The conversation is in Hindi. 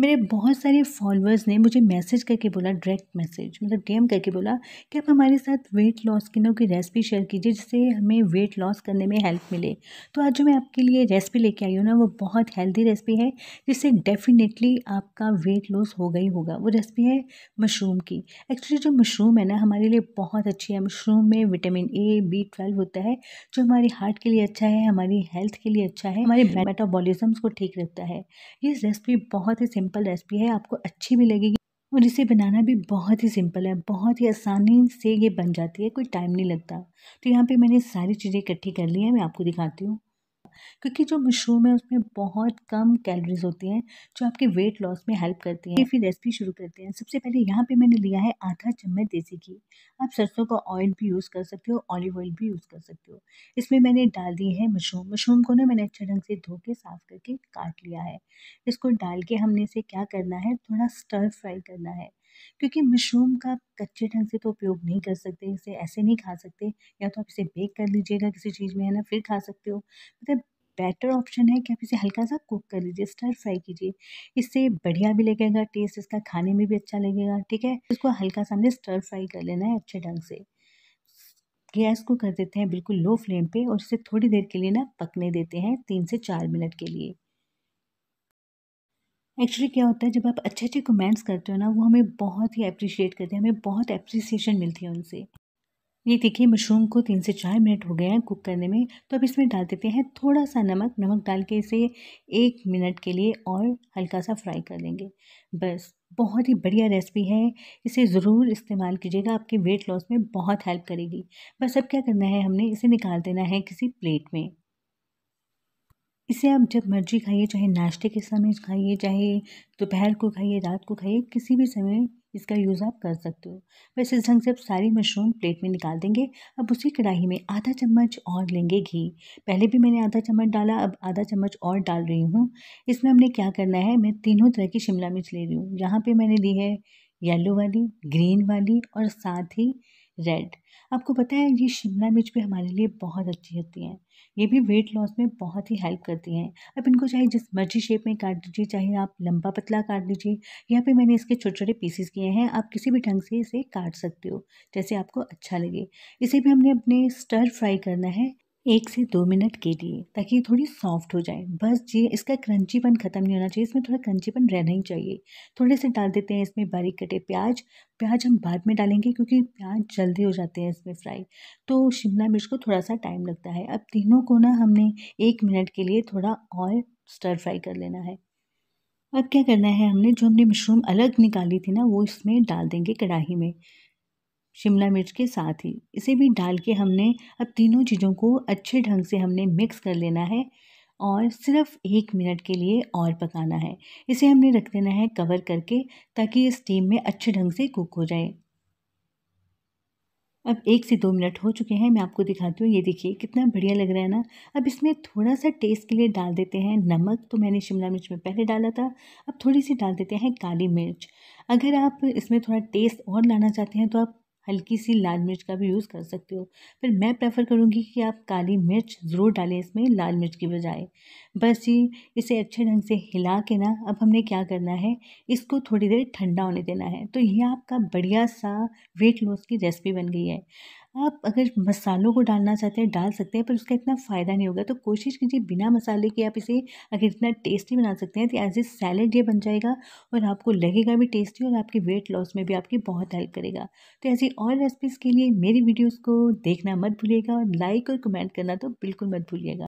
मेरे बहुत सारे फॉलोअर्स ने मुझे मैसेज करके बोला डायरेक्ट मैसेज मतलब डीएम करके बोला कि आप हमारे साथ वेट लॉस की ना कोई रेसिपी शेयर कीजिए जिससे हमें वेट लॉस करने में हेल्प मिले तो आज जो मैं आपके लिए रेसिपी लेके आई हूँ ना वो बहुत हेल्दी रेसिपी है जिससे डेफिनेटली आपका वेट लॉस होगा ही होगा वो रेसिपी है मशरूम की एक्चुअली जो मशरूम है ना हमारे लिए बहुत अच्छी है मशरूम में विटामिन ए बी ट्वेल्व होता है जो हमारे हार्ट के लिए अच्छा है हमारी हेल्थ के लिए अच्छा है हमारे मेटाबॉलिज्म को ठीक रखता है ये रेसिपी बहुत ही सिंपल सिंपल रेसिपी है आपको अच्छी भी लगेगी और इसे बनाना भी बहुत ही सिंपल है बहुत ही आसानी से ये बन जाती है कोई टाइम नहीं लगता तो यहाँ पे मैंने सारी चीज़ें इकट्ठी कर ली है मैं आपको दिखाती हूँ क्योंकि जो मशरूम है उसमें बहुत कम कैलोरीज होती हैं जो आपके वेट लॉस में हेल्प करती हैं फिर रेसिपी शुरू करते हैं सबसे पहले यहाँ पे मैंने लिया है आधा चम्मच देसी घी आप सरसों का ऑयल भी यूज़ कर सकते हो ऑलिव ऑयल भी यूज़ कर सकते हो इसमें मैंने डाल दी है मशरूम मशरूम को ना मैंने अच्छे ढंग से धो के साफ़ करके काट लिया है इसको डाल के हमने इसे क्या करना है थोड़ा स्टर फ्राई करना है क्योंकि मशरूम का कच्चे ढंग से तो उपयोग नहीं कर सकते इसे ऐसे नहीं खा सकते या तो आप इसे बेक कर लीजिएगा किसी चीज़ में है ना फिर खा सकते हो मतलब बेटर ऑप्शन है कि आप इसे हल्का सा कुक कर लीजिए स्टर फ्राई कीजिए इससे बढ़िया भी लगेगा टेस्ट इसका खाने में भी अच्छा लगेगा ठीक है इसको हल्का सा हमने स्टर फ्राई कर लेना है अच्छे ढंग से गैस को कर देते हैं बिल्कुल लो फ्लेम पे और इसे थोड़ी देर के लिए ना पकने देते हैं तीन से चार मिनट के लिए एक्चुअली क्या होता है जब आप अच्छे अच्छे कमेंट्स करते हो ना वो हमें बहुत ही अप्रिशिएट करते हैं हमें बहुत अप्रिसिएशन मिलती है उनसे ये देखिए मशरूम को तीन से चार मिनट हो गए हैं कुक करने में तो अब इसमें डाल देते हैं थोड़ा सा नमक नमक डाल के इसे एक मिनट के लिए और हल्का सा फ्राई कर लेंगे बस बहुत ही बढ़िया रेसिपी है इसे ज़रूर इस्तेमाल कीजिएगा आपके वेट लॉस में बहुत हेल्प करेगी बस अब क्या करना है हमने इसे निकाल देना है किसी प्लेट में इसे आप जब मर्जी खाइए चाहे नाश्ते के समय खाइए चाहे दोपहर को खाइए रात को खाइए किसी भी समय इसका यूज़ आप कर सकते हो वैसे इस ढंग से आप सारी मशरूम प्लेट में निकाल देंगे अब उसी कढ़ाई में आधा चम्मच और लेंगे घी पहले भी मैंने आधा चम्मच डाला अब आधा चम्मच और डाल रही हूँ इसमें हमने क्या करना है मैं तीनों तरह की शिमला मिर्च ले रही हूँ यहाँ पर मैंने ली है येलो वाली ग्रीन वाली और साथ ही रेड आपको पता है ये शिमला मिर्च भी हमारे लिए बहुत अच्छी होती हैं ये भी वेट लॉस में बहुत ही हेल्प करती हैं अब इनको चाहे जिस मर्जी शेप में काट दीजिए चाहे आप लंबा पतला काट लीजिए यहाँ फिर मैंने इसके छोटे छोटे पीसेस किए हैं आप किसी भी ढंग से इसे काट सकते हो जैसे आपको अच्छा लगे इसे भी हमने अपने स्टर फ्राई करना है एक से दो मिनट के लिए ताकि ये थोड़ी सॉफ्ट हो जाए बस ये इसका क्रंचीपन ख़त्म नहीं होना चाहिए इसमें थोड़ा क्रंचीपन रहना ही चाहिए थोड़े से डाल देते हैं इसमें बारीक कटे प्याज प्याज हम बाद में डालेंगे क्योंकि प्याज जल्दी हो जाते हैं इसमें फ्राई तो शिमला मिर्च को थोड़ा सा टाइम लगता है अब तीनों को ना हमने एक मिनट के लिए थोड़ा और स्टर फ्राई कर लेना है अब क्या करना है हमने जो हमने मशरूम अलग निकाली थी ना वो इसमें डाल देंगे कढ़ाई में शिमला मिर्च के साथ ही इसे भी डाल के हमने अब तीनों चीज़ों को अच्छे ढंग से हमने मिक्स कर लेना है और सिर्फ एक मिनट के लिए और पकाना है इसे हमने रख देना है कवर करके ताकि ये स्टीम में अच्छे ढंग से कुक हो जाए अब एक से दो मिनट हो चुके हैं मैं आपको दिखाती हूँ ये देखिए कितना बढ़िया लग रहा है ना अब इसमें थोड़ा सा टेस्ट के लिए डाल देते हैं नमक तो मैंने शिमला मिर्च में पहले डाला था अब थोड़ी सी डाल देते हैं काली मिर्च अगर आप इसमें थोड़ा टेस्ट और लाना चाहते हैं तो आप हल्की सी लाल मिर्च का भी यूज़ कर सकते हो फिर मैं प्रेफर करूँगी कि आप काली मिर्च ज़रूर डालें इसमें लाल मिर्च की बजाय बस ये इसे अच्छे ढंग से हिला के ना अब हमने क्या करना है इसको थोड़ी देर ठंडा होने देना है तो ये आपका बढ़िया सा वेट लॉस की रेसिपी बन गई है आप अगर मसालों को डालना चाहते हैं डाल सकते हैं पर उसका इतना फ़ायदा नहीं होगा तो कोशिश कीजिए बिना मसाले के आप इसे अगर इतना टेस्टी बना सकते हैं तो एज ए सैलड ये बन जाएगा और आपको लगेगा भी टेस्टी और आपके वेट लॉस में भी आपकी बहुत हेल्प करेगा तो ऐसी और रेसिपीज़ के लिए मेरी वीडियोज़ को देखना मत भूलिएगा और लाइक और कमेंट करना तो बिल्कुल मत भूलिएगा